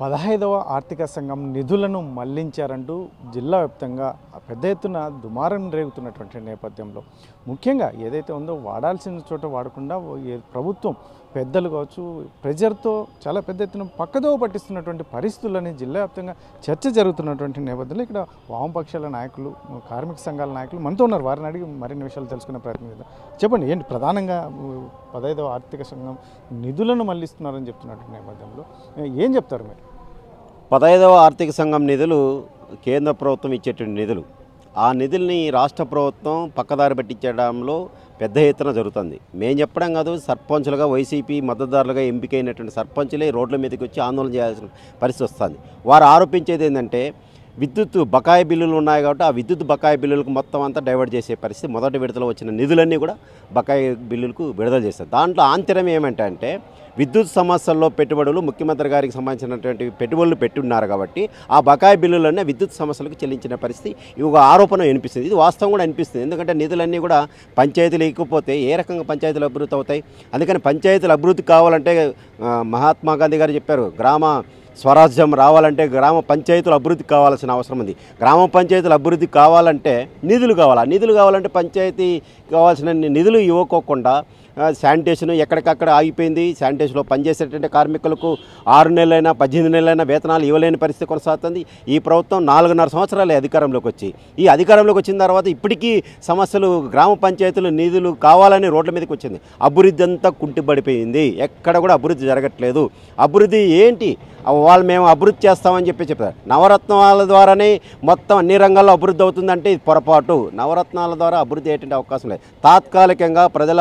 పదహైదవ ఆర్థిక సంఘం నిధులను మళ్లించారంటూ జిల్లా వ్యాప్తంగా పెద్ద ఎత్తున దుమారం రేగుతున్నటువంటి నేపథ్యంలో ముఖ్యంగా ఏదైతే ఉందో వాడాల్సిన చోట వాడకుండా ప్రభుత్వం పెద్దలు కావచ్చు ప్రెజర్తో చాలా పెద్ద ఎత్తున పక్కదో పట్టిస్తున్నటువంటి పరిస్థితులని జిల్లా వ్యాప్తంగా చర్చ జరుగుతున్నటువంటి నేపథ్యంలో ఇక్కడ వామపక్షాల నాయకులు కార్మిక సంఘాల నాయకులు మనతో ఉన్నారు వారిని అడిగి మరిన్ని విషయాలు తెలుసుకునే ప్రయత్నం చేద్దాం చెప్పండి ఏంటి ప్రధానంగా పదహైదవ ఆర్థిక సంఘం నిధులను మళ్లిస్తున్నారని చెప్తున్నటువంటి నేపథ్యంలో ఏం చెప్తారు మీరు పదహైదవ ఆర్థిక సంఘం నిధులు కేంద్ర ప్రభుత్వం ఇచ్చేటువంటి నిధులు ఆ నిధుల్ని రాష్ట్ర ప్రభుత్వం పక్కదారి పట్టించడంలో పెద్ద ఎత్తున జరుగుతుంది మేము చెప్పడం కాదు సర్పంచులుగా వైసీపీ మద్దతుదారులుగా ఎంపికైనటువంటి సర్పంచులే రోడ్ల మీదకి వచ్చి ఆందోళన చేయాల్సిన పరిస్థితి వస్తుంది వారు ఆరోపించేది ఏంటంటే విద్యుత్ బకాయి బిల్లులు ఉన్నాయి కాబట్టి ఆ విద్యుత్ బకాయి బిల్లులకు మొత్తం అంతా డైవర్ట్ చేసే పరిస్థితి మొదటి విడుదల వచ్చిన నిధులన్నీ కూడా బకాయి బిల్లులకు విడుదల చేస్తారు దాంట్లో ఆంతరం ఏమంటే విద్యుత్ సమస్యల్లో పెట్టుబడులు ముఖ్యమంత్రి గారికి సంబంధించినటువంటి పెట్టుబడులు పెట్టున్నారు కాబట్టి ఆ బకాయి బిల్లులన్నీ విద్యుత్ సమస్యలకు చెల్లించిన పరిస్థితి ఇవి ఒక ఆరోపణ వినిపిస్తుంది ఇది వాస్తవం కూడా అనిపిస్తుంది ఎందుకంటే నిధులన్నీ కూడా పంచాయతీలు ఎక్కిపోతే ఏ రకంగా పంచాయతీలు అభివృద్ధి అవుతాయి అందుకని పంచాయతీలు అభివృద్ధి కావాలంటే మహాత్మా గాంధీ గారు చెప్పారు గ్రామ స్వరాజ్యం రావాలంటే గ్రామ పంచాయతీలు అభివృద్ధి కావాల్సిన అవసరం ఉంది గ్రామ పంచాయతీలు అభివృద్ధి కావాలంటే నిధులు కావాలి నిధులు కావాలంటే పంచాయతీ కావాల్సిన నిధులు ఇవ్వకోకుండా శానిటేషన్ ఎక్కడికక్కడ ఆగిపోయింది శానిటేషన్లో పనిచేసేటువంటి కార్మికులకు ఆరు నెలలైనా పద్దెనిమిది నెలలైనా వేతనాలు ఇవ్వలేని పరిస్థితి కొనసాగుతుంది ఈ ప్రభుత్వం నాలుగున్నర సంవత్సరాలే అధికారంలోకి వచ్చి ఈ అధికారంలోకి వచ్చిన తర్వాత ఇప్పటికీ సమస్యలు గ్రామ పంచాయతీలు నిధులు కావాలని రోడ్ల మీదకి వచ్చింది అభివృద్ధి అంతా కుంటిపడిపోయింది ఎక్కడ కూడా అభివృద్ధి జరగట్లేదు అభివృద్ధి ఏంటి వాళ్ళు మేము అభివృద్ధి చేస్తామని చెప్పి చెప్తారు నవరత్నాల ద్వారానే మొత్తం అన్ని రంగాల్లో అభివృద్ధి అవుతుందంటే ఇది పొరపాటు నవరత్నాల ద్వారా అభివృద్ధి అయ్యేటువంటి అవకాశం లేదు తాత్కాలికంగా ప్రజల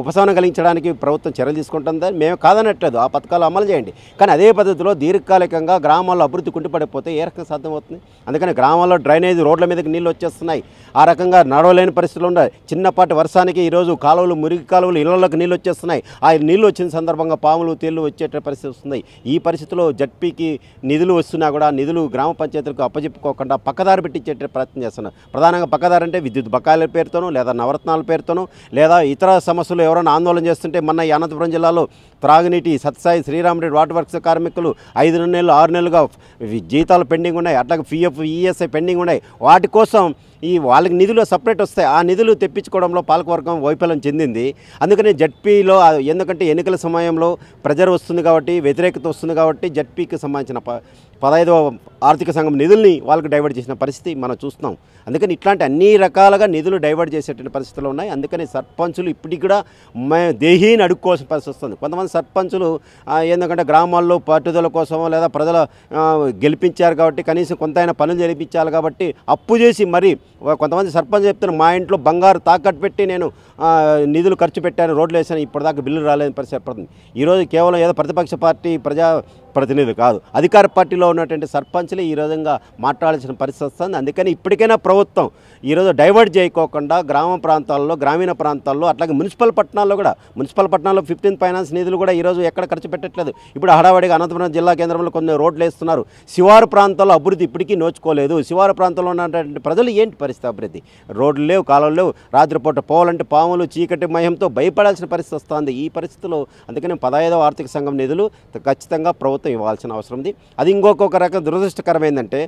ఉపశమనం కలిగించడానికి ప్రభుత్వం చర్యలు తీసుకుంటుంది మేము కాదనట్లేదు ఆ పథకాలు అమలు చేయండి కానీ అదే పద్ధతిలో దీర్ఘకాలికంగా గ్రామాల్లో అభివృద్ధి కుంటుపడిపోతే ఏ రకంగా సాధ్యమవుతుంది అందుకని గ్రామాల్లో డ్రైనేజ్ రోడ్ల మీదకి నీళ్ళు వచ్చేస్తున్నాయి ఆ రకంగా నడవలేని పరిస్థితులు ఉన్నాయి చిన్నపాటి వర్షానికి ఈరోజు కాలువలు మురికి కాలువలు ఇళ్లలోకి నీళ్ళు వచ్చేస్తున్నాయి ఆ నీళ్ళు వచ్చిన సందర్భంగా పాములు తేళ్ళు వచ్చేట పరిస్థితి వస్తున్నాయి ఈ పరిస్థితిలో గతంలో జడ్పీకి నిధులు వస్తున్నా కూడా నిధులు గ్రామ పంచాయతీలకు అప్పజెప్పుకోకుండా పక్కదారి పెట్టించే ప్రయత్నం చేస్తున్నారు ప్రధానంగా పక్కదారి అంటే విద్యుత్ బకాయిల పేరుతోనూ లేదా నవరత్నాల పేరుతోనూ లేదా ఇతర సమస్యలు ఎవరైనా ఆందోళన చేస్తుంటే మన అనంతపురం జిల్లాలో త్రాగునీటి సత్సాయి శ్రీరామరెడ్డి వాటర్ వర్క్స్ కార్మికులు ఐదు నెలలు ఆరు నెలలుగా జీతాలు పెండింగ్ ఉన్నాయి అట్లాగే పిఎఫ్ ఈఎస్ఐ పెండింగ్ ఉన్నాయి వాటి కోసం ఈ వాళ్ళకి నిధులు సపరేట్ వస్తాయి ఆ నిధులు తెప్పించుకోవడంలో పాలకవర్గం వైఫల్యం చెందింది అందుకని జడ్పీలో ఎందుకంటే ఎన్నికల సమయంలో ప్రెజర్ వస్తుంది కాబట్టి వ్యతిరేకత వస్తుంది కాబట్టి జడ్పీకి సంబంధించిన పదహైదవ ఆర్థిక సంఘం నిధుల్ని వాళ్ళకి డైవర్ట్ చేసిన పరిస్థితి మనం చూస్తున్నాం అందుకని ఇట్లాంటి అన్ని రకాలుగా నిధులు డైవర్ట్ చేసేటువంటి పరిస్థితులు ఉన్నాయి అందుకని సర్పంచులు ఇప్పటికి కూడా మే దేహీని అడుక్కోవాల్సిన పరిస్థితి వస్తుంది కొంతమంది సర్పంచులు ఎందుకంటే గ్రామాల్లో పట్టుదల కోసమో లేదా ప్రజల గెలిపించారు కాబట్టి కనీసం కొంత పనులు జరిపించాలి కాబట్టి అప్పు చేసి మరి కొంతమంది సర్పంచ్ చెప్తున్నారు మా ఇంట్లో బంగారు తాకట్టు పెట్టి నేను నిధులు ఖర్చు పెట్టాను రోడ్లు వేసాను ఇప్పటిదాకా బిల్లు రాలేని పరిస్థితి ఏర్పడుతుంది ఈరోజు కేవలం ఏదో ప్రతిపక్ష పార్టీ ప్రజా ప్రతినిధి కాదు అధికార పార్టీలో ఉన్నటువంటి సర్పంచ్లు ఈ విధంగా మాట్లాడాల్సిన పరిస్థితి వస్తుంది అందుకని ఇప్పటికైనా ప్రభుత్వం ఈరోజు డైవర్ట్ చేయకోకుండా గ్రామ ప్రాంతాల్లో గ్రామీణ ప్రాంతాల్లో అట్లాగే మున్సిపల్ పట్టణాల్లో కూడా మున్సిపల్ పట్టణాల్లో ఫిఫ్టీన్ ఫైనాన్స్ నిధులు కూడా ఈరోజు ఎక్కడ ఖర్చు పెట్టట్లేదు ఇప్పుడు హడావడిగా అనంతపురం జిల్లా కేంద్రంలో కొన్ని రోడ్లు వేస్తున్నారు శివారు ప్రాంతాల్లో అభివృద్ధి ఇప్పటికీ నోచుకోలేదు శివారు ప్రాంతంలో ఉన్నటువంటి ప్రజలు ఏంటి పరిస్థితి అభివృద్ధి రోడ్లు లేవు కాలం లేవు రాత్రిపూట పోవాలంటే పాములు చీకటి మయంతో భయపడాల్సిన పరిస్థితి వస్తుంది ఈ పరిస్థితిలో అందుకని పదహైదవ ఆర్థిక సంఘం నిధులు ఖచ్చితంగా ప్రభుత్వం ప్రభుత్వం ఇవ్వాల్సిన అవసరం ఉంది అది ఇంకొక రకం దురదృష్టకరమైందంటే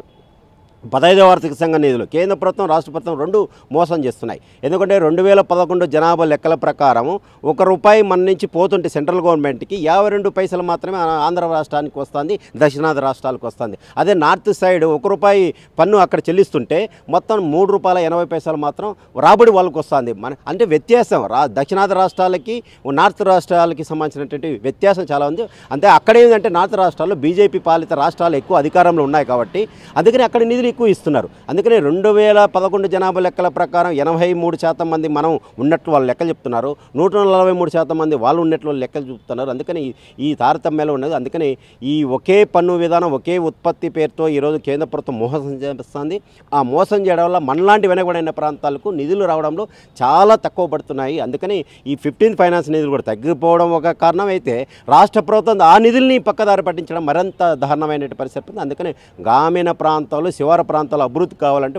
పదహైదవ ఆర్థిక సంఘ నిధులు కేంద్ర ప్రభుత్వం రాష్ట్ర ప్రభుత్వం రెండు మోసం చేస్తున్నాయి ఎందుకంటే రెండు వేల పదకొండు జనాభా లెక్కల ప్రకారం ఒక రూపాయి మన నుంచి పోతుంటే సెంట్రల్ గవర్నమెంట్కి యాభై రెండు పైసలు మాత్రమే ఆంధ్ర రాష్ట్రానికి వస్తుంది దక్షిణాది రాష్ట్రాలకు వస్తుంది అదే నార్త్ సైడ్ ఒక రూపాయి పన్ను అక్కడ చెల్లిస్తుంటే మొత్తం మూడు రూపాయల ఎనభై పైసలు మాత్రం రాబడి వాళ్ళకు వస్తుంది మన అంటే వ్యత్యాసం రా దక్షిణాది రాష్ట్రాలకి నార్త్ రాష్ట్రాలకి సంబంధించినటువంటి వ్యత్యాసం చాలా ఉంది అంటే అక్కడ ఏంటంటే నార్త్ రాష్ట్రాల్లో బీజేపీ పాలిత రాష్ట్రాలు ఎక్కువ అధికారంలో ఉన్నాయి కాబట్టి అందుకని అక్కడ నిధులు ఎక్కువ ఇస్తున్నారు అందుకనే రెండు వేల పదకొండు జనాభా లెక్కల ప్రకారం ఎనభై మూడు శాతం మంది మనం ఉన్నట్లు వాళ్ళు లెక్కలు చెప్తున్నారు నూట నలభై మూడు శాతం మంది వాళ్ళు ఉన్నట్లు లెక్కలు చెప్తున్నారు అందుకని ఈ తారతమ్యాలు ఉన్నది అందుకని ఈ ఒకే పన్ను విధానం ఒకే ఉత్పత్తి పేరుతో ఈరోజు కేంద్ర ప్రభుత్వం మోసం చేస్తుంది ఆ మోసం చేయడం వల్ల మనలాంటి వెనకబడిన ప్రాంతాలకు నిధులు రావడంలో చాలా తక్కువ పడుతున్నాయి అందుకని ఈ ఫిఫ్టీన్త్ ఫైనాన్స్ నిధులు కూడా తగ్గిపోవడం ఒక కారణం అయితే రాష్ట్ర ప్రభుత్వం ఆ నిధుల్ని పక్కదారి పట్టించడం మరింత దారుణమైన పరిస్థితి అందుకని గ్రామీణ ప్రాంతాలు శివ శివార ప్రాంతాల అభివృద్ధి కావాలంటే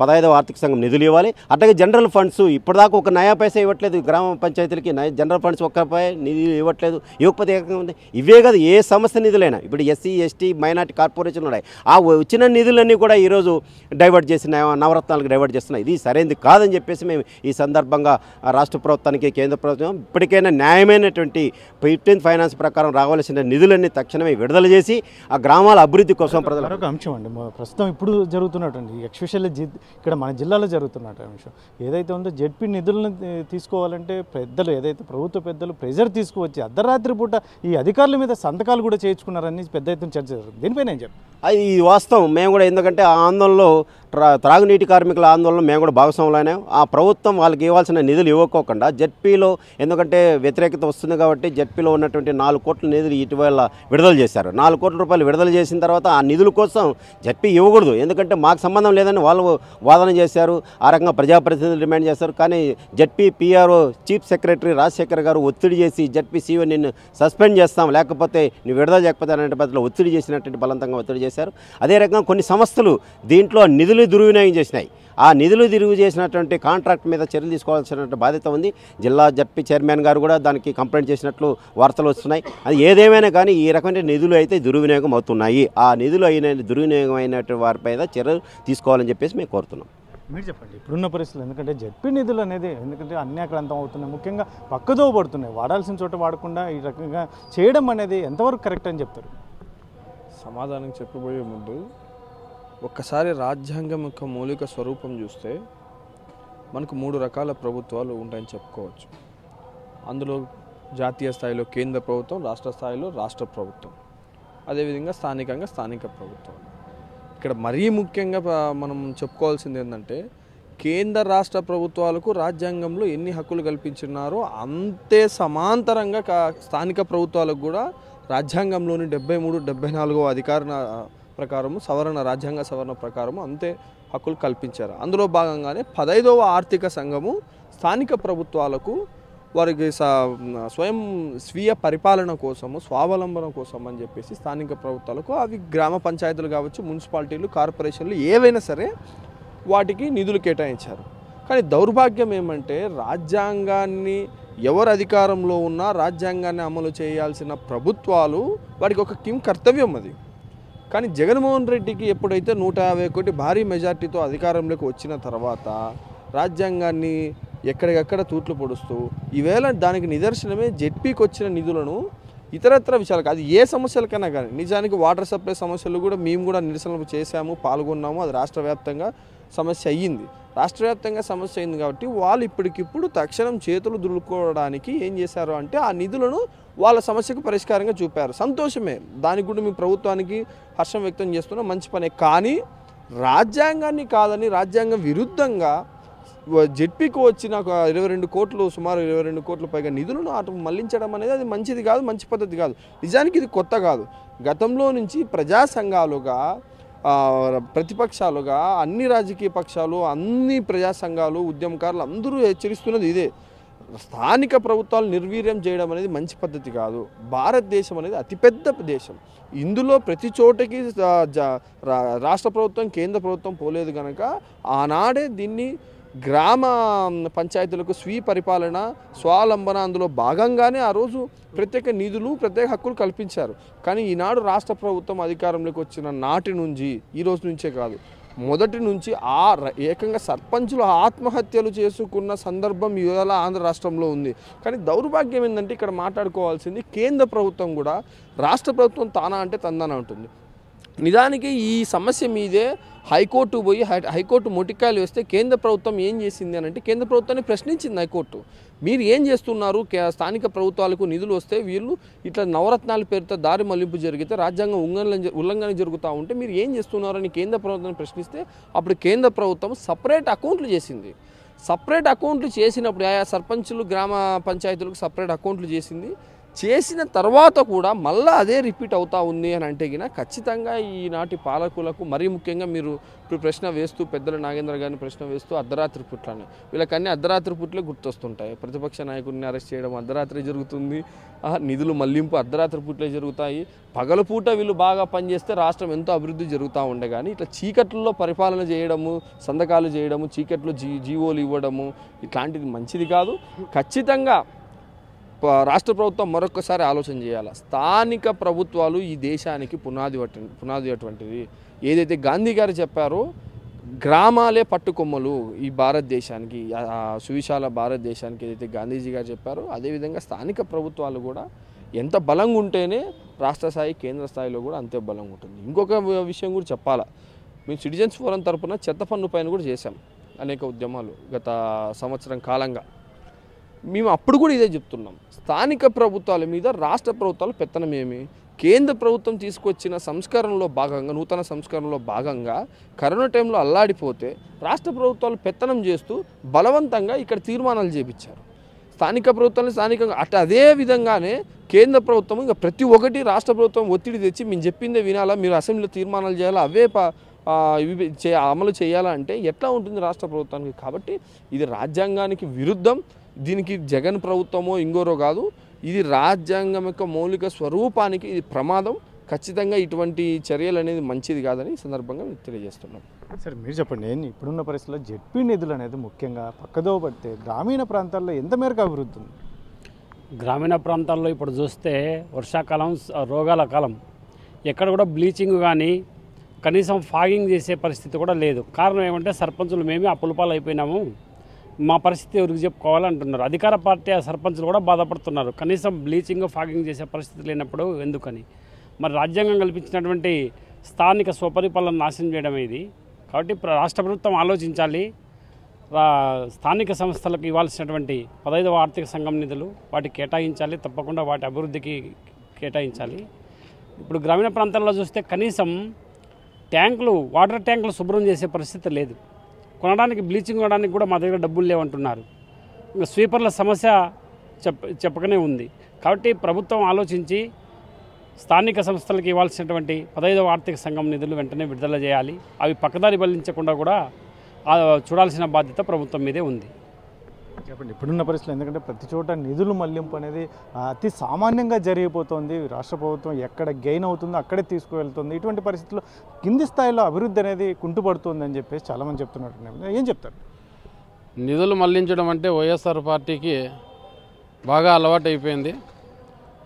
పదహైదవ ఆర్థిక సంఘం నిధులు ఇవ్వాలి అట్లాగే జనరల్ ఫండ్స్ ఇప్పటిదాకా ఒక నయా పైసా ఇవ్వట్లేదు గ్రామ పంచాయతీలకి జనరల్ ఫండ్స్ ఒక్కపై నిధులు ఇవ్వట్లేదు యువపతి ఏకంగా ఉంది ఇవే కాదు ఏ సంస్థ నిధులైనా ఇప్పుడు ఎస్సీ ఎస్టీ మైనార్టీ కార్పొరేషన్లు ఉన్నాయి ఆ వచ్చిన నిధులన్నీ కూడా ఈరోజు డైవర్ట్ చేసిన నవరత్నాలకు డైవర్ట్ చేస్తున్నాయి ఇది సరైనది కాదని చెప్పేసి మేము ఈ సందర్భంగా రాష్ట్ర ప్రభుత్వానికి కేంద్ర ప్రభుత్వం ఇప్పటికైనా న్యాయమైనటువంటి ఫిఫ్టీన్త్ ఫైనాన్స్ ప్రకారం రావాల్సిన నిధులన్నీ తక్షణమే విడుదల చేసి ఆ గ్రామాల అభివృద్ధి కోసం ప్రజలు అంశం అండి ప్రస్తుతం ఇప్పుడు జరుగుతున్నటువంటి ఎక్స్పెషల్లీ ఇక్కడ మన జిల్లాలో జరుగుతున్న విషయం ఏదైతే ఉందో జెడ్పీ నిధులను తీసుకోవాలంటే పెద్దలు ఏదైతే ప్రభుత్వ పెద్దలు ప్రెజర్ తీసుకువచ్చి అర్ధరాత్రి పూట ఈ అధికారుల మీద సంతకాలు కూడా చేయించుకున్నారని పెద్ద ఎత్తున చర్చ జరుగుతుంది దీనిపైన ఏం చెప్పి అది వాస్తవం మేము కూడా ఎందుకంటే ఆ ఆందోళనలో త్రాగునీటి కార్మికుల ఆందోళన మేము కూడా భాగస్వాములైనా ఆ ప్రభుత్వం వాళ్ళకి ఇవ్వాల్సిన నిధులు ఇవ్వకోకుండా జెడ్పీలో ఎందుకంటే వ్యతిరేకత వస్తుంది కాబట్టి జెడ్పీలో ఉన్నటువంటి నాలుగు కోట్ల నిధులు ఇటీవల విడుదల చేశారు నాలుగు కోట్ల రూపాయలు విడుదల చేసిన తర్వాత ఆ నిధుల కోసం జెడ్పీ ఇవ్వకూడదు ఎందుకంటే మాకు సంబంధం లేదని వాళ్ళు వాదన చేశారు ఆ రకంగా ప్రజాప్రతినిధులు డిమాండ్ చేశారు కానీ ZP PRO chief secretary Rajasekhar garu ఒత్తిడి చేసి జెడ్పీ సీఓ నిన్ను సస్పెండ్ చేస్తాం లేకపోతే నువ్వు విడుదల చేయకపోతే అనే పద్ధతిలో ఒత్తిడి చేసినటువంటి బలవంతంగా ఒత్తిడి చేశారు అదే రకంగా కొన్ని సంస్థలు దీంట్లో నిధులు నిధులు దుర్వినియోగం చేసినాయి ఆ నిధులు తిరుగు చేసినటువంటి కాంట్రాక్ట్ మీద చర్యలు తీసుకోవాల్సిన బాధ్యత ఉంది జిల్లా జడ్పీ చైర్మన్ గారు కూడా దానికి కంప్లైంట్ చేసినట్లు వార్తలు వస్తున్నాయి అది ఏదేమైనా కానీ ఈ రకమైన నిధులు అయితే దుర్వినియోగం అవుతున్నాయి ఆ నిధులు అయిన దుర్వినియోగం అయినటువంటి వారిపైన చర్యలు తీసుకోవాలని చెప్పేసి మేము కోరుతున్నాం మీరు చెప్పండి ఇప్పుడున్న పరిస్థితులు ఎందుకంటే జడ్పీ నిధులు అనేది ఎందుకంటే అన్యాక్రాంతం అవుతున్నాయి ముఖ్యంగా పక్కదో పడుతున్నాయి వాడాల్సిన చోట వాడకుండా ఈ రకంగా చేయడం అనేది ఎంతవరకు కరెక్ట్ అని చెప్తారు సమాధానం చెప్పబోయే ముందు ఒక్కసారి రాజ్యాంగం యొక్క మౌలిక స్వరూపం చూస్తే మనకు మూడు రకాల ప్రభుత్వాలు ఉంటాయని చెప్పుకోవచ్చు అందులో జాతీయ స్థాయిలో కేంద్ర ప్రభుత్వం రాష్ట్ర స్థాయిలో రాష్ట్ర ప్రభుత్వం అదేవిధంగా స్థానికంగా స్థానిక ప్రభుత్వం ఇక్కడ మరీ ముఖ్యంగా మనం చెప్పుకోవాల్సింది ఏంటంటే కేంద్ర రాష్ట్ర ప్రభుత్వాలకు రాజ్యాంగంలో ఎన్ని హక్కులు కల్పించినారో అంతే సమాంతరంగా స్థానిక ప్రభుత్వాలకు కూడా రాజ్యాంగంలోని డెబ్బై మూడు డెబ్బై నాలుగో అధికార ప్రకారము సవరణ రాజ్యాంగ సవరణ ప్రకారము అంతే హక్కులు కల్పించారు అందులో భాగంగానే పదైదవ ఆర్థిక సంఘము స్థానిక ప్రభుత్వాలకు వారికి స్వయం స్వీయ పరిపాలన కోసము స్వావలంబన కోసం అని చెప్పేసి స్థానిక ప్రభుత్వాలకు అవి గ్రామ పంచాయతీలు కావచ్చు మున్సిపాలిటీలు కార్పొరేషన్లు ఏవైనా సరే వాటికి నిధులు కేటాయించారు కానీ దౌర్భాగ్యం ఏమంటే రాజ్యాంగాన్ని ఎవరు అధికారంలో ఉన్నా రాజ్యాంగాన్ని అమలు చేయాల్సిన ప్రభుత్వాలు వారికి ఒక కిం కర్తవ్యం అది కానీ జగన్మోహన్ రెడ్డికి ఎప్పుడైతే నూట యాభై కోటి భారీ మెజార్టీతో అధికారంలోకి వచ్చిన తర్వాత రాజ్యాంగాన్ని ఎక్కడికక్కడ తూట్లు పొడుస్తూ ఈవేళ దానికి నిదర్శనమే జెడ్పీకి వచ్చిన నిధులను ఇతరత్ర విషయాలు అది ఏ సమస్యలకైనా కానీ నిజానికి వాటర్ సప్లై సమస్యలు కూడా మేము కూడా నిరసనలు చేశాము పాల్గొన్నాము అది రాష్ట్ర సమస్య అయ్యింది రాష్ట్రవ్యాప్తంగా సమస్య అయింది కాబట్టి వాళ్ళు ఇప్పటికిప్పుడు తక్షణం చేతులు దులుకోవడానికి ఏం చేశారు అంటే ఆ నిధులను వాళ్ళ సమస్యకు పరిష్కారంగా చూపారు సంతోషమే దానికి కూడా మీ ప్రభుత్వానికి హర్షం వ్యక్తం చేస్తున్న మంచి పనే కానీ రాజ్యాంగాన్ని కాదని రాజ్యాంగం విరుద్ధంగా జెడ్పీకి వచ్చిన ఒక ఇరవై రెండు కోట్లు సుమారు ఇరవై రెండు కోట్ల పైగా నిధులను అటు మళ్లించడం అనేది అది మంచిది కాదు మంచి పద్ధతి కాదు నిజానికి ఇది కొత్త కాదు గతంలో నుంచి ప్రజా సంఘాలుగా ప్రతిపక్షాలుగా అన్ని రాజకీయ పక్షాలు అన్ని ప్రజా సంఘాలు ఉద్యమకారులు అందరూ హెచ్చరిస్తున్నది ఇదే స్థానిక ప్రభుత్వాలు నిర్వీర్యం చేయడం అనేది మంచి పద్ధతి కాదు భారతదేశం అనేది అతిపెద్ద దేశం ఇందులో ప్రతి చోటకి రాష్ట్ర ప్రభుత్వం కేంద్ర ప్రభుత్వం పోలేదు కనుక ఆనాడే దీన్ని గ్రామ పంచాయతీలకు పరిపాలన స్వాలంబన అందులో భాగంగానే ఆ రోజు ప్రత్యేక నిధులు ప్రత్యేక హక్కులు కల్పించారు కానీ ఈనాడు రాష్ట్ర ప్రభుత్వం అధికారంలోకి వచ్చిన నాటి నుంచి ఈ రోజు నుంచే కాదు మొదటి నుంచి ఆ ఏకంగా సర్పంచులు ఆత్మహత్యలు చేసుకున్న సందర్భం ఇవాళ ఆంధ్ర రాష్ట్రంలో ఉంది కానీ దౌర్భాగ్యం ఏంటంటే ఇక్కడ మాట్లాడుకోవాల్సింది కేంద్ర ప్రభుత్వం కూడా రాష్ట్ర ప్రభుత్వం తానా అంటే తందానా ఉంటుంది నిజానికి ఈ సమస్య మీదే హైకోర్టు పోయి హైకోర్టు మొటికాయలు వేస్తే కేంద్ర ప్రభుత్వం ఏం చేసింది అని అంటే కేంద్ర ప్రభుత్వాన్ని ప్రశ్నించింది హైకోర్టు మీరు ఏం చేస్తున్నారు స్థానిక ప్రభుత్వాలకు నిధులు వస్తే వీళ్ళు ఇట్లా నవరత్నాలు పేరుతో దారి మళ్లింపు జరిగితే రాజ్యాంగం ఉల్లంఘన ఉల్లంఘన జరుగుతూ ఉంటే మీరు ఏం చేస్తున్నారని కేంద్ర ప్రభుత్వాన్ని ప్రశ్నిస్తే అప్పుడు కేంద్ర ప్రభుత్వం సపరేట్ అకౌంట్లు చేసింది సపరేట్ అకౌంట్లు చేసినప్పుడు ఆయా సర్పంచులు గ్రామ పంచాయతీలకు సపరేట్ అకౌంట్లు చేసింది చేసిన తర్వాత కూడా మళ్ళీ అదే రిపీట్ అవుతా ఉంది అని అంటే గిన ఖచ్చితంగా ఈనాటి పాలకులకు మరీ ముఖ్యంగా మీరు ఇప్పుడు ప్రశ్న వేస్తూ పెద్దల నాగేంద్ర గారిని ప్రశ్న వేస్తూ అర్ధరాత్రి పుట్లని వీళ్ళకన్నీ అర్ధరాత్రి పుట్లే గుర్తొస్తుంటాయి ప్రతిపక్ష నాయకుడిని అరెస్ట్ చేయడం అర్ధరాత్రి జరుగుతుంది నిధులు మళ్లింపు అర్ధరాత్రి పుట్లే జరుగుతాయి పగలపూట వీళ్ళు బాగా పనిచేస్తే రాష్ట్రం ఎంతో అభివృద్ధి జరుగుతూ ఉండగాని ఇట్లా చీకట్లలో పరిపాలన చేయడము సంతకాలు చేయడము చీకట్లో జీ జీవోలు ఇవ్వడము ఇట్లాంటిది మంచిది కాదు ఖచ్చితంగా రాష్ట్ర ప్రభుత్వం మరొకసారి ఆలోచన చేయాలి స్థానిక ప్రభుత్వాలు ఈ దేశానికి పునాది పునాది అటువంటిది ఏదైతే గాంధీ గారు చెప్పారో గ్రామాలే పట్టుకొమ్మలు ఈ భారతదేశానికి సువిశాల భారతదేశానికి ఏదైతే గాంధీజీ గారు చెప్పారో అదేవిధంగా స్థానిక ప్రభుత్వాలు కూడా ఎంత బలంగా ఉంటేనే రాష్ట్ర స్థాయి కేంద్ర స్థాయిలో కూడా అంతే బలంగా ఉంటుంది ఇంకొక విషయం కూడా చెప్పాలా మేము సిటిజన్స్ ఫోరం తరఫున చెత్త పన్ను పైన కూడా చేశాం అనేక ఉద్యమాలు గత సంవత్సరం కాలంగా మేము అప్పుడు కూడా ఇదే చెప్తున్నాం స్థానిక ప్రభుత్వాల మీద రాష్ట్ర ప్రభుత్వాలు పెత్తనం ఏమి కేంద్ర ప్రభుత్వం తీసుకొచ్చిన సంస్కరణలో భాగంగా నూతన సంస్కరణలో భాగంగా కరోనా టైంలో అల్లాడిపోతే రాష్ట్ర ప్రభుత్వాలు పెత్తనం చేస్తూ బలవంతంగా ఇక్కడ తీర్మానాలు చేపించారు స్థానిక ప్రభుత్వాన్ని స్థానికంగా అటు అదే విధంగానే కేంద్ర ప్రభుత్వం ఇంకా ప్రతి ఒక్కటి రాష్ట్ర ప్రభుత్వం ఒత్తిడి తెచ్చి మేము చెప్పిందే వినాలా మీరు అసెంబ్లీలో తీర్మానాలు చేయాలా అవే ఇవి అమలు చేయాలా అంటే ఎట్లా ఉంటుంది రాష్ట్ర ప్రభుత్వానికి కాబట్టి ఇది రాజ్యాంగానికి విరుద్ధం దీనికి జగన్ ప్రభుత్వమో ఇంకోరో కాదు ఇది రాజ్యాంగం యొక్క మౌలిక స్వరూపానికి ఇది ప్రమాదం ఖచ్చితంగా ఇటువంటి చర్యలు అనేది మంచిది కాదని సందర్భంగా తెలియజేస్తున్నాం సార్ మీరు చెప్పండి ఇప్పుడున్న పరిస్థితుల్లో జెడ్పీ నిధులు అనేది ముఖ్యంగా పక్కదో పడితే గ్రామీణ ప్రాంతాల్లో ఎంత మేరకు అభివృద్ధి ఉంది గ్రామీణ ప్రాంతాల్లో ఇప్పుడు చూస్తే వర్షాకాలం రోగాల కాలం ఎక్కడ కూడా బ్లీచింగ్ కానీ కనీసం ఫాగింగ్ చేసే పరిస్థితి కూడా లేదు కారణం ఏమంటే సర్పంచులు మేమే అప్పులపాలు అయిపోయినాము మా పరిస్థితి ఎవరికి చెప్పుకోవాలంటున్నారు అధికార పార్టీ సర్పంచ్లు కూడా బాధపడుతున్నారు కనీసం బ్లీచింగ్ ఫాగింగ్ చేసే పరిస్థితి లేనప్పుడు ఎందుకని మరి రాజ్యాంగం కల్పించినటువంటి స్థానిక స్వపరిపాలన నాశనం చేయడం ఇది కాబట్టి రాష్ట్ర ప్రభుత్వం ఆలోచించాలి స్థానిక సంస్థలకు ఇవ్వాల్సినటువంటి పదహైదవ ఆర్థిక సంఘం నిధులు వాటి కేటాయించాలి తప్పకుండా వాటి అభివృద్ధికి కేటాయించాలి ఇప్పుడు గ్రామీణ ప్రాంతాల్లో చూస్తే కనీసం ట్యాంకులు వాటర్ ట్యాంకులు శుభ్రం చేసే పరిస్థితి లేదు కొనడానికి బ్లీచింగ్ కొనడానికి కూడా మా దగ్గర డబ్బులు లేవంటున్నారు ఇంకా స్వీపర్ల సమస్య చెప్ప చెప్పకనే ఉంది కాబట్టి ప్రభుత్వం ఆలోచించి స్థానిక సంస్థలకు ఇవ్వాల్సినటువంటి పదహైదవ ఆర్థిక సంఘం నిధులు వెంటనే విడుదల చేయాలి అవి పక్కదారి బలించకుండా కూడా చూడాల్సిన బాధ్యత ప్రభుత్వం మీదే ఉంది చెప్పండి ఇప్పుడున్న పరిస్థితులు ఎందుకంటే ప్రతి చోట నిధులు మళ్లింపు అనేది అతి సామాన్యంగా జరిగిపోతుంది రాష్ట్ర ప్రభుత్వం ఎక్కడ గెయిన్ అవుతుందో అక్కడే తీసుకువెళ్తుంది ఇటువంటి పరిస్థితుల్లో కింది స్థాయిలో అభివృద్ధి అనేది కుంటుపడుతుంది అని చెప్పేసి చాలామంది చెప్తున్నారు ఏం చెప్తారు నిధులు మళ్లించడం అంటే వైఎస్ఆర్ పార్టీకి బాగా అలవాటు అయిపోయింది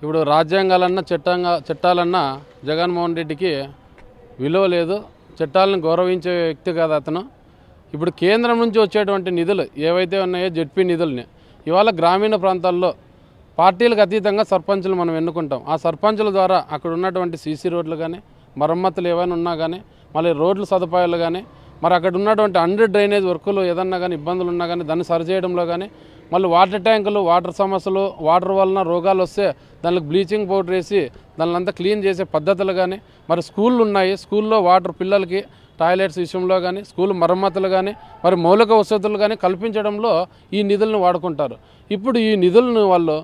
ఇప్పుడు రాజ్యాంగాలన్నా చట్టంగా చట్టాలన్నా జగన్మోహన్ రెడ్డికి విలువ లేదు చట్టాలను గౌరవించే వ్యక్తి కాదు అతను ఇప్పుడు కేంద్రం నుంచి వచ్చేటువంటి నిధులు ఏవైతే ఉన్నాయో జెడ్పీ నిధులని ఇవాళ గ్రామీణ ప్రాంతాల్లో పార్టీలకు అతీతంగా సర్పంచులు మనం ఎన్నుకుంటాం ఆ సర్పంచుల ద్వారా అక్కడ ఉన్నటువంటి సీసీ రోడ్లు కానీ మరమ్మతులు ఏవైనా ఉన్నా కానీ మళ్ళీ రోడ్ల సదుపాయాలు కానీ మరి అక్కడ ఉన్నటువంటి అండర్ డ్రైనేజ్ వర్కులు ఏదన్నా కానీ ఇబ్బందులు ఉన్నా కానీ దాన్ని సరిచేయడంలో కానీ మళ్ళీ వాటర్ ట్యాంకులు వాటర్ సమస్యలు వాటర్ వలన రోగాలు వస్తే దానికి బ్లీచింగ్ పౌడర్ వేసి దాన్ని అంతా క్లీన్ చేసే పద్ధతులు కానీ మరి స్కూళ్ళు ఉన్నాయి స్కూల్లో వాటర్ పిల్లలకి టాయిలెట్స్ విషయంలో కానీ స్కూల్ మరమ్మతులు కానీ మరి మౌలిక వసతులు కానీ కల్పించడంలో ఈ నిధులను వాడుకుంటారు ఇప్పుడు ఈ నిధులను వాళ్ళు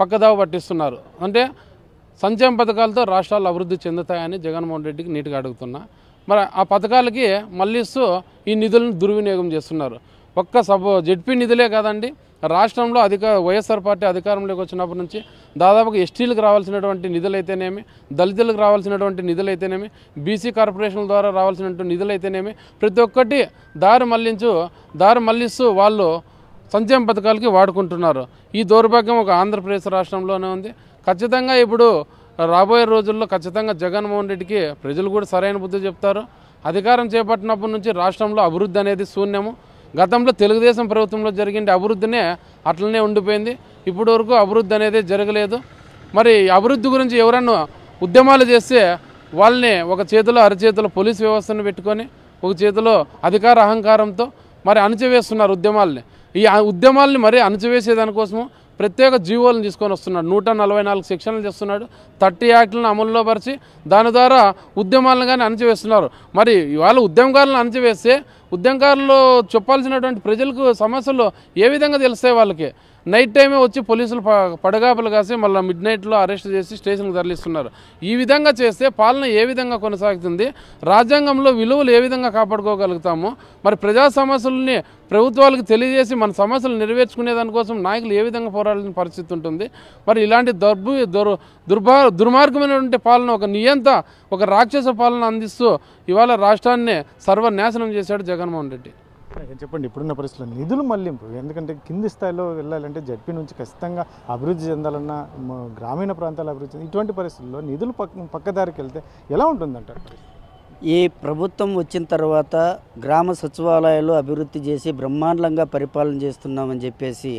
పక్కదావ పట్టిస్తున్నారు అంటే సంక్షేమ పథకాలతో రాష్ట్రాలు అభివృద్ధి చెందుతాయని జగన్మోహన్ రెడ్డికి నీట్గా అడుగుతున్నా మరి ఆ పథకాలకి మళ్ళీస్తూ ఈ నిధులను దుర్వినియోగం చేస్తున్నారు ఒక్క సభ జడ్పీ నిధులే కాదండి రాష్ట్రంలో అధిక వైఎస్ఆర్ పార్టీ అధికారంలోకి వచ్చినప్పటి నుంచి దాదాపుగా ఎస్టీలకు రావాల్సినటువంటి నిధులైతేనేమి దళితులకు రావాల్సినటువంటి నిధులైతేనేమి బీసీ కార్పొరేషన్ల ద్వారా రావాల్సినటువంటి నిధులైతేనేమి ప్రతి ఒక్కటి దారి మళ్లించు దారి మళ్లిస్తూ వాళ్ళు సంక్షేమ పథకాలకి వాడుకుంటున్నారు ఈ దౌర్భాగ్యం ఒక ఆంధ్రప్రదేశ్ రాష్ట్రంలోనే ఉంది ఖచ్చితంగా ఇప్పుడు రాబోయే రోజుల్లో ఖచ్చితంగా జగన్మోహన్ రెడ్డికి ప్రజలు కూడా సరైన బుద్ధి చెప్తారు అధికారం చేపట్టినప్పటి నుంచి రాష్ట్రంలో అభివృద్ధి అనేది శూన్యము గతంలో తెలుగుదేశం ప్రభుత్వంలో జరిగిన అభివృద్ధినే అట్లనే ఉండిపోయింది ఇప్పటి వరకు అభివృద్ధి అనేది జరగలేదు మరి అభివృద్ధి గురించి ఎవరన్నా ఉద్యమాలు చేస్తే వాళ్ళని ఒక చేతిలో అరచేతిలో పోలీస్ వ్యవస్థను పెట్టుకొని ఒక చేతిలో అధికార అహంకారంతో మరి అణచివేస్తున్నారు ఉద్యమాలని ఈ ఉద్యమాలని మరీ అణచివేసేదానికోసము ప్రత్యేక జీవోలను తీసుకొని వస్తున్నాడు నూట నలభై నాలుగు సెక్షన్లు చేస్తున్నాడు థర్టీ యాక్ట్లను అమల్లో పరిచి దాని ద్వారా ఉద్యమాలను కానీ అణచివేస్తున్నారు మరి ఇవాళ ఉద్యమకారులను అణచివేస్తే ఉద్యమకారులు చెప్పాల్సినటువంటి ప్రజలకు సమస్యలు ఏ విధంగా తెలుస్తాయి వాళ్ళకి నైట్ టైమే వచ్చి పోలీసులు పడగాపులు కాసి మళ్ళీ మిడ్ నైట్లో అరెస్ట్ చేసి స్టేషన్కి తరలిస్తున్నారు ఈ విధంగా చేస్తే పాలన ఏ విధంగా కొనసాగుతుంది రాజ్యాంగంలో విలువలు ఏ విధంగా కాపాడుకోగలుగుతాము మరి ప్రజా సమస్యలని ప్రభుత్వాలకు తెలియజేసి మన సమస్యలు నెరవేర్చుకునే దానికోసం నాయకులు ఏ విధంగా పోరాడాల్సిన పరిస్థితి ఉంటుంది మరి ఇలాంటి దర్భు దుర్ దుర్భా దుర్మార్గమైనటువంటి పాలన ఒక నియంత ఒక రాక్షస పాలన అందిస్తూ ఇవాళ రాష్ట్రాన్ని సర్వనాశనం చేశాడు జగన్మోహన్ రెడ్డి చెప్పండి ఇప్పుడున్న పరిస్థితుల్లో నిధులు మళ్లింపు ఎందుకంటే కింది స్థాయిలో వెళ్ళాలంటే జడ్పీ నుంచి ఖచ్చితంగా అభివృద్ధి చెందాలన్న గ్రామీణ ప్రాంతాల అభివృద్ధి ఇటువంటి పరిస్థితుల్లో నిధులు పక్క పక్కదారికి వెళ్తే ఎలా ఉంటుందంట ఈ ప్రభుత్వం వచ్చిన తర్వాత గ్రామ సచివాలయాలు అభివృద్ధి చేసి బ్రహ్మాండంగా పరిపాలన చేస్తున్నామని చెప్పేసి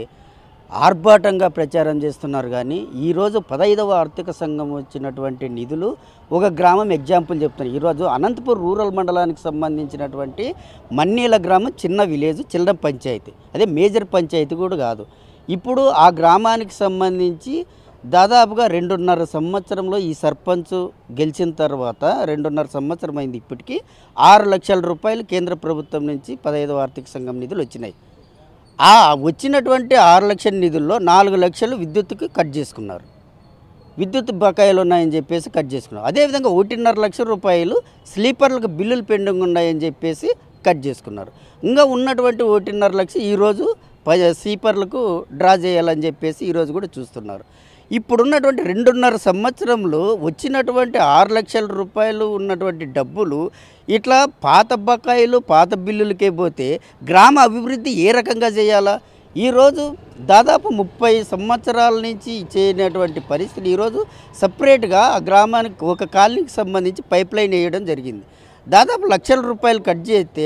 ఆర్భాటంగా ప్రచారం చేస్తున్నారు కానీ ఈరోజు పదహైదవ ఆర్థిక సంఘం వచ్చినటువంటి నిధులు ఒక గ్రామం ఎగ్జాంపుల్ చెప్తున్నాను ఈరోజు అనంతపూర్ రూరల్ మండలానికి సంబంధించినటువంటి మన్నీల గ్రామం చిన్న విలేజ్ చిన్న పంచాయతీ అదే మేజర్ పంచాయతీ కూడా కాదు ఇప్పుడు ఆ గ్రామానికి సంబంధించి దాదాపుగా రెండున్నర సంవత్సరంలో ఈ సర్పంచ్ గెలిచిన తర్వాత రెండున్నర సంవత్సరం అయింది ఇప్పటికీ ఆరు లక్షల రూపాయలు కేంద్ర ప్రభుత్వం నుంచి పదహైదవ ఆర్థిక సంఘం నిధులు వచ్చినాయి ఆ వచ్చినటువంటి ఆరు లక్షల నిధుల్లో నాలుగు లక్షలు విద్యుత్కి కట్ చేసుకున్నారు విద్యుత్ బకాయిలు ఉన్నాయని చెప్పేసి కట్ చేసుకున్నారు అదేవిధంగా ఒకటిన్నర లక్షల రూపాయలు స్లీపర్లకు బిల్లులు పెండింగ్ ఉన్నాయని చెప్పేసి కట్ చేసుకున్నారు ఇంకా ఉన్నటువంటి ఒకటిన్నర లక్ష ఈరోజు స్లీపర్లకు డ్రా చేయాలని చెప్పేసి ఈరోజు కూడా చూస్తున్నారు ఇప్పుడున్నటువంటి రెండున్నర సంవత్సరంలో వచ్చినటువంటి ఆరు లక్షల రూపాయలు ఉన్నటువంటి డబ్బులు ఇట్లా పాత బకాయిలు పాత బిల్లులకే పోతే గ్రామ అభివృద్ధి ఏ రకంగా చేయాలా ఈరోజు దాదాపు ముప్పై సంవత్సరాల నుంచి చేయనటువంటి పరిస్థితి ఈరోజు సపరేట్గా ఆ గ్రామానికి ఒక కాలనీకి సంబంధించి పైప్ లైన్ వేయడం జరిగింది దాదాపు లక్షల రూపాయలు కట్ చేస్తే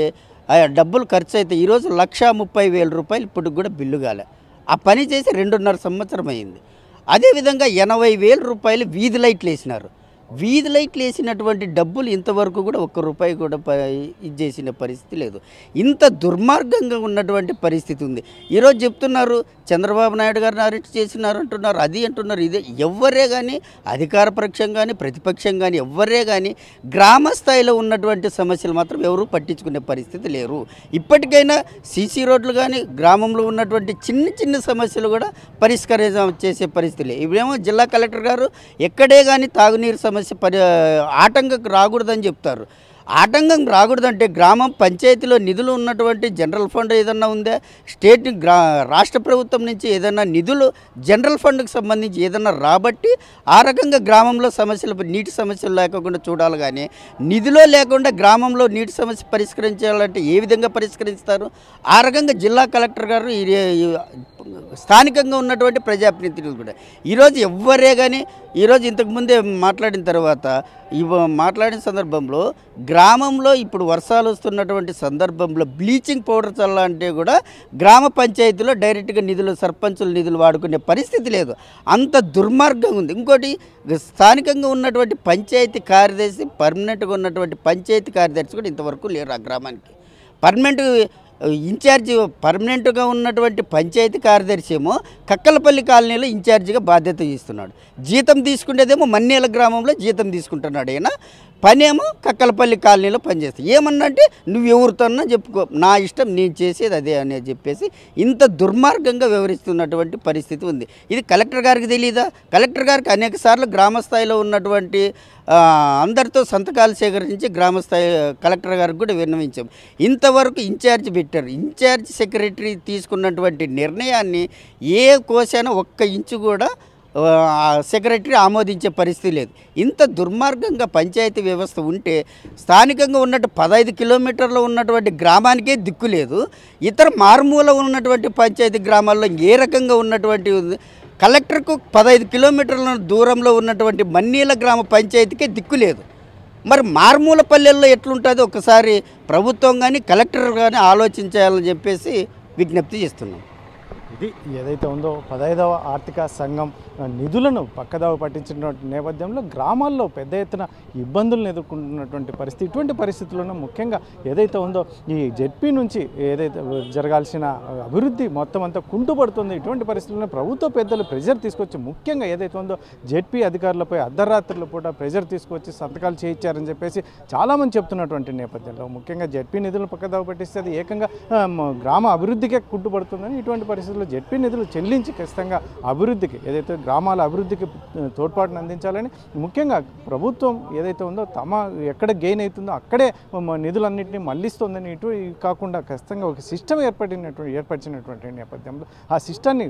ఆ డబ్బులు ఖర్చు అయితే ఈరోజు లక్ష ముప్పై వేల రూపాయలు ఇప్పటికి కూడా బిల్లు కాలే ఆ పని చేసి రెండున్నర సంవత్సరం అయింది అదేవిధంగా ఎనభై వేల రూపాయలు వీధి లైట్లు వేసినారు వీధి లైట్లు వేసినటువంటి డబ్బులు ఇంతవరకు కూడా ఒక్క రూపాయి కూడా ఇచ్చేసిన పరిస్థితి లేదు ఇంత దుర్మార్గంగా ఉన్నటువంటి పరిస్థితి ఉంది ఈరోజు చెప్తున్నారు చంద్రబాబు నాయుడు గారిని అరెస్ట్ చేసినారు అంటున్నారు అది అంటున్నారు ఇదే ఎవ్వరే కానీ అధికార పక్షం కానీ ప్రతిపక్షం కానీ ఎవ్వరే కానీ గ్రామ స్థాయిలో ఉన్నటువంటి సమస్యలు మాత్రం ఎవరూ పట్టించుకునే పరిస్థితి లేరు ఇప్పటికైనా సీసీ రోడ్లు కానీ గ్రామంలో ఉన్నటువంటి చిన్న చిన్న సమస్యలు కూడా పరిష్కరించ చేసే పరిస్థితి లేదు జిల్లా కలెక్టర్ గారు ఎక్కడే కానీ తాగునీరు సమస్య పరి ఆటంకం రాకూడదని చెప్తారు ఆటంకం రాకూడదంటే గ్రామం పంచాయతీలో నిధులు ఉన్నటువంటి జనరల్ ఫండ్ ఏదన్నా ఉందా స్టేట్ రాష్ట్ర ప్రభుత్వం నుంచి ఏదైనా నిధులు జనరల్ ఫండ్కి సంబంధించి ఏదన్నా రాబట్టి ఆ రకంగా గ్రామంలో సమస్యలు నీటి సమస్యలు లేకుండా చూడాలి కానీ నిధులో లేకుండా గ్రామంలో నీటి సమస్య పరిష్కరించాలంటే ఏ విధంగా పరిష్కరిస్తారు ఆ రకంగా జిల్లా కలెక్టర్ గారు స్థానికంగా ఉన్నటువంటి ప్రజాప్రతినిధులు కూడా ఈరోజు ఎవ్వరే కానీ ఈరోజు ఇంతకుముందే మాట్లాడిన తర్వాత ఇవ మాట్లాడిన సందర్భంలో గ్రామంలో ఇప్పుడు వర్షాలు వస్తున్నటువంటి సందర్భంలో బ్లీచింగ్ పౌడర్ చల్లాలంటే కూడా గ్రామ పంచాయతీలో డైరెక్ట్గా నిధులు సర్పంచుల నిధులు వాడుకునే పరిస్థితి లేదు అంత దుర్మార్గం ఉంది ఇంకోటి స్థానికంగా ఉన్నటువంటి పంచాయతీ కార్యదర్శి పర్మనెంట్గా ఉన్నటువంటి పంచాయతీ కార్యదర్శి కూడా ఇంతవరకు లేరు ఆ గ్రామానికి పర్మనెంట్ ఇన్ఛార్జి పర్మనెంట్గా ఉన్నటువంటి పంచాయతీ కార్యదర్శి ఏమో కక్కలపల్లి కాలనీలో ఇన్ఛార్జిగా బాధ్యత ఇస్తున్నాడు జీతం తీసుకునేదేమో మన్నేల గ్రామంలో జీతం తీసుకుంటున్నాడు ఈయన పనేమో కక్కలపల్లి కాలనీలో పనిచేస్తాయి ఏమన్నంటే నువ్వు ఎవరితోన్నా చెప్పుకో నా ఇష్టం నేను చేసేది అదే అని చెప్పేసి ఇంత దుర్మార్గంగా వివరిస్తున్నటువంటి పరిస్థితి ఉంది ఇది కలెక్టర్ గారికి తెలియదా కలెక్టర్ గారికి అనేక సార్లు గ్రామస్థాయిలో ఉన్నటువంటి అందరితో సంతకాలు సేకరించి గ్రామస్థాయి కలెక్టర్ గారికి కూడా విన్నవించాం ఇంతవరకు ఇన్ఛార్జ్ పెట్టారు ఇన్ఛార్జ్ సెక్రటరీ తీసుకున్నటువంటి నిర్ణయాన్ని ఏ కోసైనా ఒక్క ఇంచు కూడా సెక్రటరీ ఆమోదించే పరిస్థితి లేదు ఇంత దుర్మార్గంగా పంచాయతీ వ్యవస్థ ఉంటే స్థానికంగా ఉన్నట్టు పదహైదు కిలోమీటర్లు ఉన్నటువంటి గ్రామానికే దిక్కు లేదు ఇతర మారుమూల ఉన్నటువంటి పంచాయతీ గ్రామాల్లో ఏ రకంగా ఉన్నటువంటి కలెక్టర్కు పదహైదు కిలోమీటర్ల దూరంలో ఉన్నటువంటి మన్నీల గ్రామ పంచాయతీకే దిక్కు లేదు మరి మారుమూల పల్లెల్లో ఎట్లుంటుంది ఒకసారి ప్రభుత్వం కానీ కలెక్టర్ కానీ ఆలోచించాలని చెప్పేసి విజ్ఞప్తి చేస్తున్నాం ఇది ఏదైతే ఉందో పదహైదవ ఆర్థిక సంఘం నిధులను పక్కదావ పట్టించినటువంటి నేపథ్యంలో గ్రామాల్లో పెద్ద ఎత్తున ఇబ్బందులను ఎదుర్కొంటున్నటువంటి పరిస్థితి ఇటువంటి పరిస్థితుల్లోనూ ముఖ్యంగా ఏదైతే ఉందో ఈ జెడ్పీ నుంచి ఏదైతే జరగాల్సిన అభివృద్ధి మొత్తం అంతా కుంటుపడుతుంది ఇటువంటి పరిస్థితుల్లో ప్రభుత్వ పెద్దలు ప్రెజర్ తీసుకొచ్చి ముఖ్యంగా ఏదైతే ఉందో జెడ్పీ అధికారులపై అర్ధరాత్రులు పూట ప్రెజర్ తీసుకొచ్చి సంతకాలు చేయించారని చెప్పేసి చాలామంది చెప్తున్నటువంటి నేపథ్యంలో ముఖ్యంగా జెడ్పీ నిధులను పక్కదావ పట్టిస్తే అది ఏకంగా గ్రామ అభివృద్ధికే కుంటుపడుతుందని ఇటువంటి పరిస్థితులు రూపంలో జెడ్పీ నిధులు చెల్లించి ఖచ్చితంగా అభివృద్ధికి ఏదైతే గ్రామాల అభివృద్ధికి తోడ్పాటును అందించాలని ముఖ్యంగా ప్రభుత్వం ఏదైతే ఉందో తమ ఎక్కడ గెయిన్ అవుతుందో అక్కడే నిధులన్నింటినీ మళ్లిస్తుందని ఇటు కాకుండా ఖచ్చితంగా ఒక సిస్టమ్ ఏర్పడినటువంటి ఏర్పరిచినటువంటి నేపథ్యంలో ఆ సిస్టాన్ని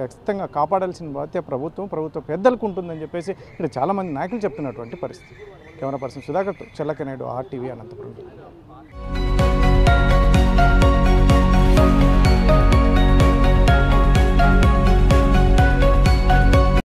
ఖచ్చితంగా కాపాడాల్సిన బాధ్యత ప్రభుత్వం ప్రభుత్వ పెద్దలకు ఉంటుందని చెప్పేసి ఇక్కడ చాలామంది నాయకులు చెప్తున్నటువంటి పరిస్థితి camera person Sudhakar Chellakanedu RTV Anantapuram